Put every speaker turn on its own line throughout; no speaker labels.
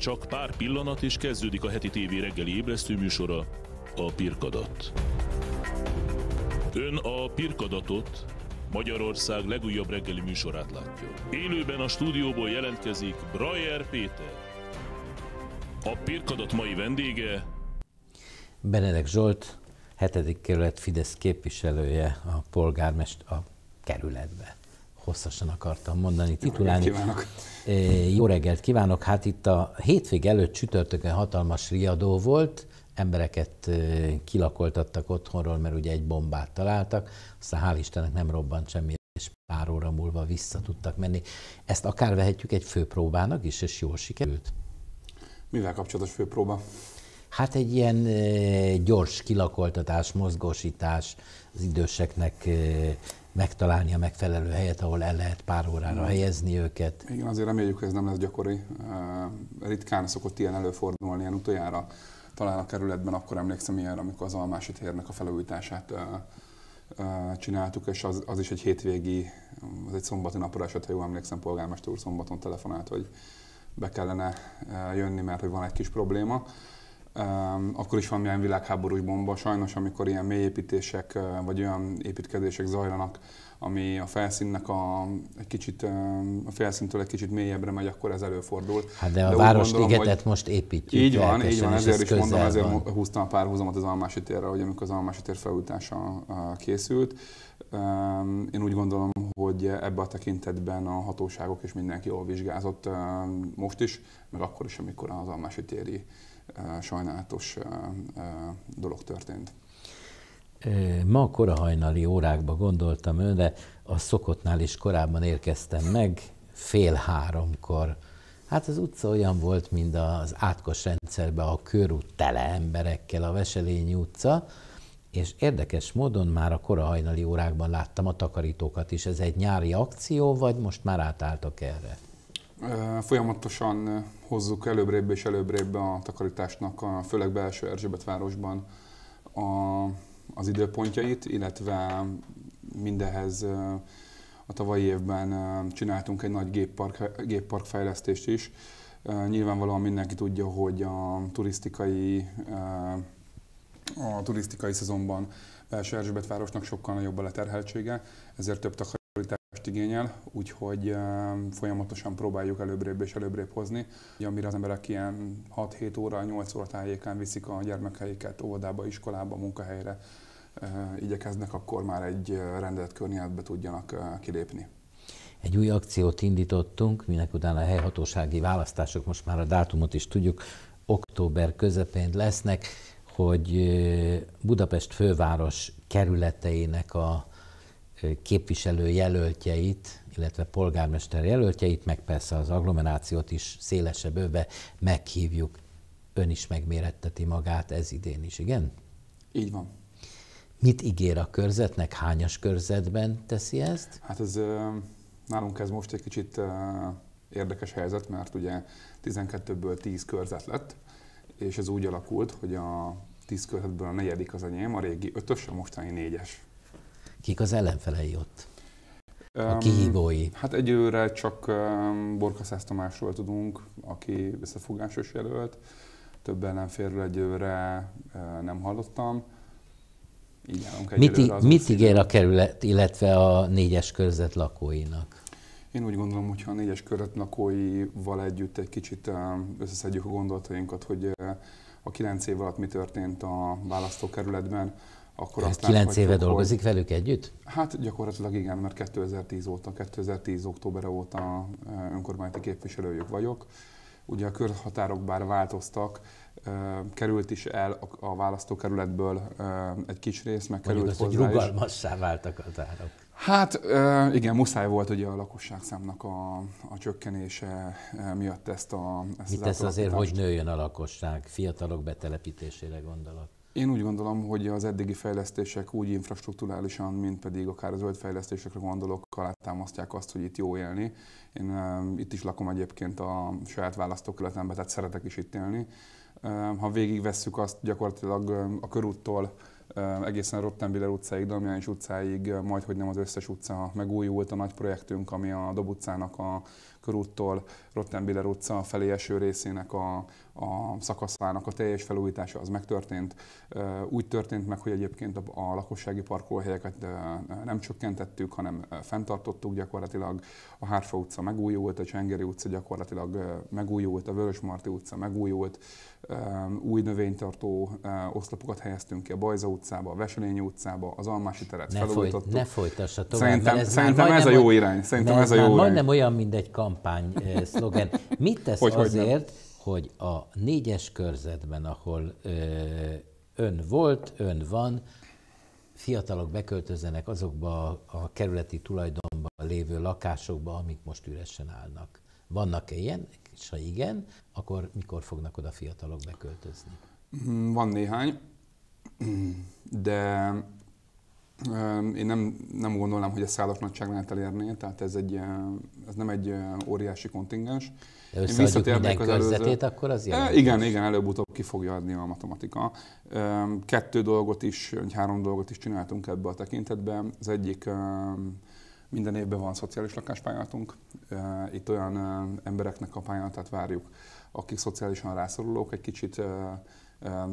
Csak pár pillanat és kezdődik a heti tévé reggeli ébresztő műsora, a Pirkadat. Ön a Pirkadatot, Magyarország legújabb reggeli műsorát látja. Élőben a stúdióból jelentkezik Brajer Péter. A Pirkadat mai vendége Benedek Zsolt, 7. kerület Fidesz képviselője a polgármester a kerületben hosszasan akartam mondani, titulálni. Jó reggelt kívánok! Jó reggelt kívánok! Hát itt a hétvég előtt csütörtökön hatalmas riadó volt, embereket kilakoltattak otthonról, mert ugye egy bombát találtak, aztán hál' Istennek nem robbant semmi, és pár óra múlva vissza tudtak menni. Ezt akár vehetjük egy főpróbának is, és jól sikerült.
Mivel kapcsolatos főpróba?
Hát egy ilyen gyors kilakoltatás, mozgósítás, az időseknek megtalálni a megfelelő helyet, ahol el lehet pár órára helyezni őket.
Igen, azért reméljük, hogy ez nem lesz gyakori. Ritkán szokott ilyen előfordulni, ilyen utoljára talán a kerületben akkor emlékszem ilyen amikor az Almási térnek a felújítását csináltuk, és az, az is egy hétvégi, az egy szombati napra esett, ha jól emlékszem, polgármester úr szombaton telefonált, hogy be kellene jönni, mert hogy van egy kis probléma akkor is van milyen világháborús bomba. Sajnos, amikor ilyen mélyépítések vagy olyan építkezések zajlanak, ami a felszínnek a, egy kicsit, a felszíntől egy kicsit mélyebbre megy, akkor ez előfordul. Hát de a város ligetet most építjük. Így van, így van, ezért ez is mondom, ezért húztam a párhuzamot az Almási térre, hogy amikor az Almási tér felújítása készült. Én úgy gondolom, hogy ebbe a tekintetben a hatóságok és mindenki jól vizsgázott most is, meg akkor is, amikor az Almási téri sajnálatos dolog történt.
Ma korahajnali órákba gondoltam önre, a szokottnál is korábban érkeztem meg, fél háromkor. Hát az utca olyan volt, mint az átkos rendszerben a körút tele emberekkel, a Veselényi utca, és érdekes módon már a korahajnali órákban láttam a takarítókat is. Ez egy nyári akció, vagy most már átálltak erre?
Folyamatosan hozzuk előbbrébb és előbbrébb a takarításnak, a, főleg belső Erzsébet városban a, az időpontjait, illetve mindehez a tavalyi évben csináltunk egy nagy géppark, gépparkfejlesztést is. Nyilvánvalóan mindenki tudja, hogy a turisztikai, a turisztikai szezonban belső városnak sokkal nagyobb a leterheltsége, ezért több takarítás fejlesztést igényel, úgyhogy folyamatosan próbáljuk előbbrébb és előbbrébb hozni. Ugye, amire az emberek ilyen 6-7 óra, 8 óra tájékán viszik a gyermekeiket óvodába, iskolába, munkahelyre, igyekeznek, akkor már egy rendelt környezetbe tudjanak kilépni.
Egy új akciót indítottunk, minek utána a helyhatósági választások, most már a dátumot is tudjuk, október közepén lesznek, hogy Budapest főváros kerületeinek a képviselő jelöltjeit, illetve polgármester jelöltjeit, meg persze az agglomerációt is szélesebb öve meghívjuk. Ön is megméretteti magát ez idén is, igen? Így van. Mit ígér a körzetnek? Hányas körzetben teszi ezt?
Hát ez nálunk ez most egy kicsit érdekes helyzet, mert ugye 12-ből 10 körzet lett, és ez úgy alakult, hogy a 10 körzetből a negyedik az enyém, a régi ötös, a mostani négyes.
Kik az ellenfelei ott?
A kihívói. Um, hát egyőre csak um, Borkaszász Tamásról tudunk, aki összefogásos jelölt. Több ellenférről egyőre uh, nem hallottam. Így mit, mit
ígér a kerület, illetve a négyes körzet lakóinak?
Én úgy gondolom, hogy ha a négyes körzet lakóival együtt egy kicsit összeszedjük a gondolatainkat, hogy a kilenc év alatt mi történt a választókerületben, akkor azt Kilenc éve éve dolgozik hogy, velük együtt? Hát gyakorlatilag igen, mert 2010 óta, 2010 október óta önkormányzati képviselőjük vagyok. Ugye a körhatárok bár változtak, került is el a választókerületből egy kis rész, meg került hozzá hogy rugalmassá
váltak a tárok.
Hát igen, muszáj volt ugye a lakosságszámnak a, a csökkenése miatt ezt a... Ezt Mit az tesz azért, hogy nőjön
a lakosság? Fiatalok betelepítésére gondolok. Én úgy gondolom, hogy az eddigi
fejlesztések úgy infrastruktúrálisan, mint pedig akár a zöld fejlesztésekre gondolok, alátámasztják azt, hogy itt jó élni. Én itt is lakom egyébként a saját választókületemben, tehát szeretek is itt élni. Ha ha végigvesszük azt gyakorlatilag a körúttól uh, egészen Rottenbiller utcáig, Damjánis utcáig, majd hogy nem az összes utca megújult a nagy projektünk, ami a Dob utcának a körúttól Rottenbiller utca felé eső részének a, a szakaszának a teljes felújítása az megtörtént. Úgy történt meg, hogy egyébként a lakossági parkolóhelyeket nem csökkentettük, hanem fenntartottuk gyakorlatilag. A Hárfa utca megújult, a Csengeri utca gyakorlatilag megújult, a Vörösmarty utca megújult, új növénytartó oszlopokat helyeztünk ki a Bajza utcába, a Veselényi utcába, az Almási teret ne felújítottuk. Folyt, ne folytassa tovább, Szerintem, ez, szerintem ez a jó irány. Szerintem ez, ez a jó irány. majdnem
olyan, mint egy kampány szlogen. Mit tesz hogy, azért, hogy hogy a négyes körzetben, ahol ö, ön volt, ön van, fiatalok beköltözzenek azokba a, a kerületi tulajdonban lévő lakásokba, amik most üresen állnak. Vannak-e ilyen? És ha igen, akkor mikor fognak oda fiatalok beköltözni?
Hmm, van néhány, de én nem, nem gondolnám, hogy a szálak nagyságrát elérné, tehát ez, egy, ez nem egy óriási kontingens. De visszatérnék az előző... akkor az jelentős. Igen, igen, előbb-utóbb ki fogja adni a matematika. Kettő dolgot is, vagy három dolgot is csináltunk ebbe a tekintetben. Az egyik minden évben van szociális lakáspályátunk. Itt olyan embereknek a pályátát várjuk, akik szociálisan rászorulók, egy kicsit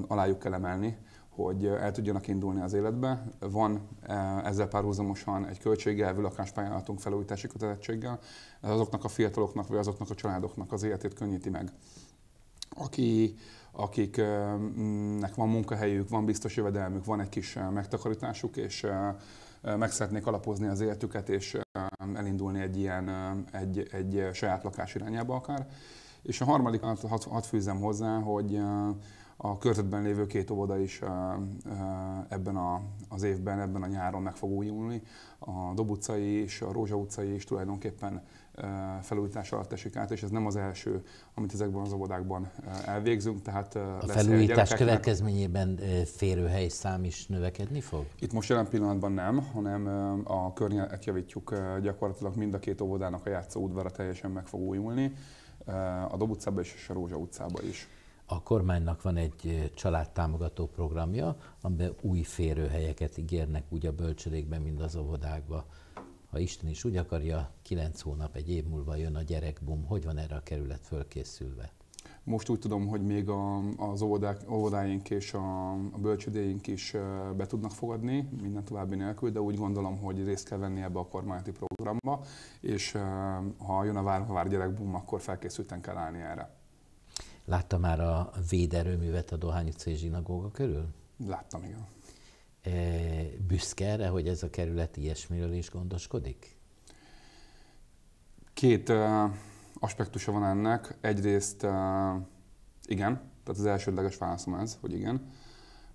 alájuk kell emelni hogy el tudjanak indulni az életbe. Van e, ezzel párhuzamosan egy költségelvű lakáspályálatunk felújítási kötelezettséggel. Ez azoknak a fiataloknak vagy azoknak a családoknak az életét könnyíti meg, aki, akiknek van munkahelyük, van biztos jövedelmük, van egy kis e, megtakarításuk, és e, meg szeretnék alapozni az életüket, és elindulni egy ilyen, egy, egy saját lakás irányába akár. És a harmadik, hadd hat fűzem hozzá, hogy a körzetben lévő két óvoda is ebben a, az évben, ebben a nyáron meg fog újulni. A Dob utcai és a Rózsa utcai is tulajdonképpen felújítás alatt esik át, és ez nem az első, amit ezekben az óvodákban elvégzünk. Tehát a felújítás
következményében férőhely szám is növekedni fog?
Itt most jelen pillanatban nem, hanem a környezet javítjuk gyakorlatilag mind a két óvodának a játszó udvara teljesen meg fog újulni, a Dob is, és a Rózsa utcába
is. A kormánynak van egy eh, családtámogató programja, amiben új férőhelyeket ígérnek úgy a bölcsödékben, mind az óvodákba. Ha Isten is úgy akarja, kilenc hónap, egy év múlva jön a gyerekbum. Hogy van erre a kerület fölkészülve?
Most úgy tudom, hogy még a, az óvodák, óvodáink és a, a bölcsödéink is eh, be tudnak fogadni, minden további nélkül, de úgy gondolom, hogy részt kell venni ebbe a kormányzati programba, és eh, ha jön a vár gyerekbum, akkor felkészülten kell állni erre.
Látta már a véderőművet a Dohány utcai zsinagóga körül? Láttam, igen. E, büszke erre, hogy ez a kerület ilyesmiről is gondoskodik?
Két uh, aspektusa van ennek. Egyrészt uh, igen, tehát az elsődleges válaszom ez, hogy igen.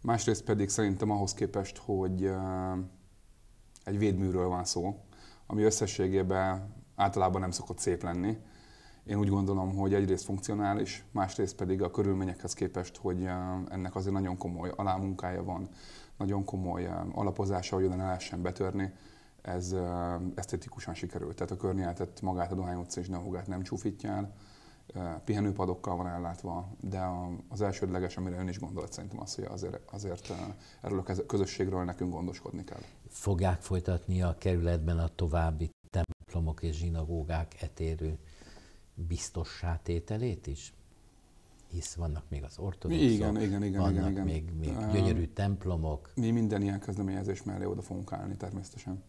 Másrészt pedig szerintem ahhoz képest, hogy uh, egy védműről van szó, ami összességében általában nem szokott szép lenni, én úgy gondolom, hogy egyrészt funkcionális, másrészt pedig a körülményekhez képest, hogy eh, ennek azért nagyon komoly alámunkája van, nagyon komoly eh, alapozása, hogy oda ne lehessen betörni, ez eh, esztetikusan sikerült. Tehát a környezet magát a Dohány utca és Neogát nem csúfítja el, pihenőpadokkal van ellátva, de az elsődleges, amire ön is gondolt, szerintem az, hogy azért, azért erről a közösségről nekünk gondoskodni kell.
Fogják folytatni a kerületben a további templomok és zsinagógák etérő biztossá tételét is? hisz vannak még az ortodoxok, igen, igen, igen, vannak igen, igen. még, még gyönyörű templomok. Mi minden
ilyen kezdeményezés mellé oda fogunk állni természetesen.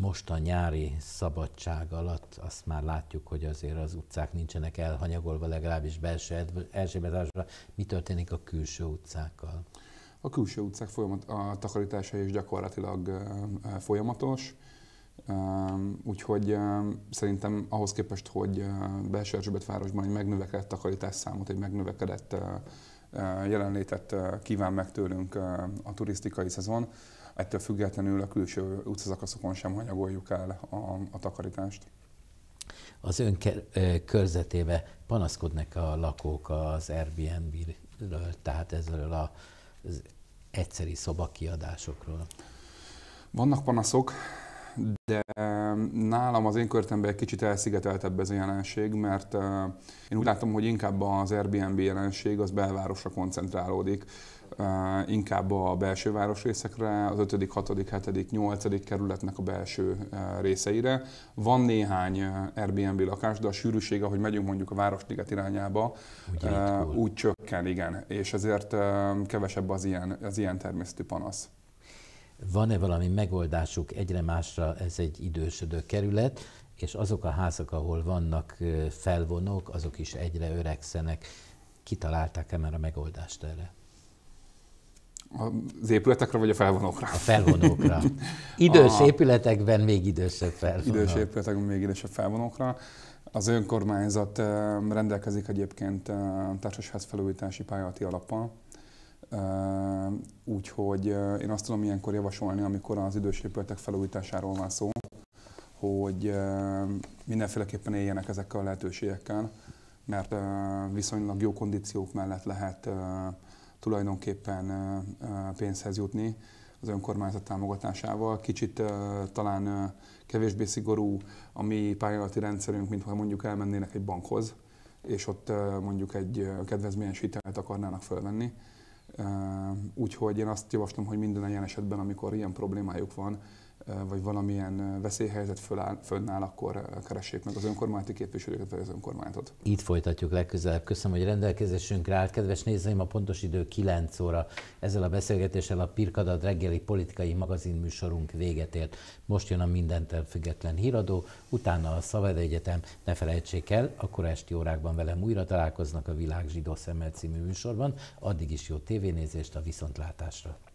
Most a nyári szabadság alatt azt már látjuk, hogy azért az utcák nincsenek elhanyagolva, legalábbis belső Erzsébetásban. Mi történik a külső utcákkal? A külső utcák
folyamat, a takarítása is gyakorlatilag folyamatos Úgyhogy szerintem ahhoz képest, hogy belső városban egy megnövekedett takarítás számot, egy megnövekedett jelenlétet kíván meg tőlünk a turisztikai szezon, ettől függetlenül a külső utcazakaszokon sem hanyagoljuk el a, a takarítást.
Az ön körzetébe panaszkodnak a lakók az Airbnb-ről, tehát ezzel a, az egyszeri szobakiadásokról? Vannak panaszok, de
nálam az én körtemben egy kicsit elszigeteltebb ez a jelenség, mert eh, én úgy látom, hogy inkább az Airbnb jelenség az belvárosra koncentrálódik, eh, inkább a belső városrészekre, az 5., 6., 7., 8. kerületnek a belső eh, részeire. Van néhány Airbnb lakás, de a sűrűség, ahogy megyünk mondjuk a Városliget irányába, úgy, úgy csökken, igen, és ezért kevesebb az ilyen, az ilyen természetű
panasz van-e valami megoldásuk egyre másra, ez egy idősödő kerület, és azok a házak, ahol vannak felvonók, azok is egyre öregszenek. Kitalálták-e már a megoldást erre? Az épületekre vagy a felvonókra? A felvonókra. Idős a... épületekben még idősebb felvonók.
Idős épületekben még idősebb felvonókra. Az önkormányzat rendelkezik egyébként társasházfelújítási pályáti alappal, Ehm, úgyhogy én azt tudom ilyenkor javasolni, amikor az idős épületek felújításáról van szó, hogy ehm, mindenféleképpen éljenek ezekkel a lehetőségekkel, mert viszonylag jó kondíciók mellett lehet tulajdonképpen pénzhez jutni az önkormányzat támogatásával. Kicsit talán kevésbé szigorú a mi pályázati rendszerünk, mintha mondjuk elmennének egy bankhoz, és ott mondjuk egy kedvezményes hitelt akarnának fölvenni Ehm, úgyhogy én azt javaslom, hogy minden ilyen esetben, amikor ilyen problémájuk van, vagy valamilyen veszélyhelyzet föláll, fönnáll, akkor keressék meg az önkormányzati képviselőket vagy az önkormányzatot.
Itt folytatjuk legközelebb. Köszönöm, hogy rendelkezésünk rá. Kedves nézőim, a pontos idő 9 óra. Ezzel a beszélgetéssel a Pirkadad reggeli politikai magazin műsorunk véget ért. Most jön a mindentől független híradó, utána a Szabad Egyetem. Ne felejtsék el, akkor esti órákban velem újra találkoznak a Világ Zsidó Szemmel című műsorban. Addig is jó tévénézést a viszontlátásra.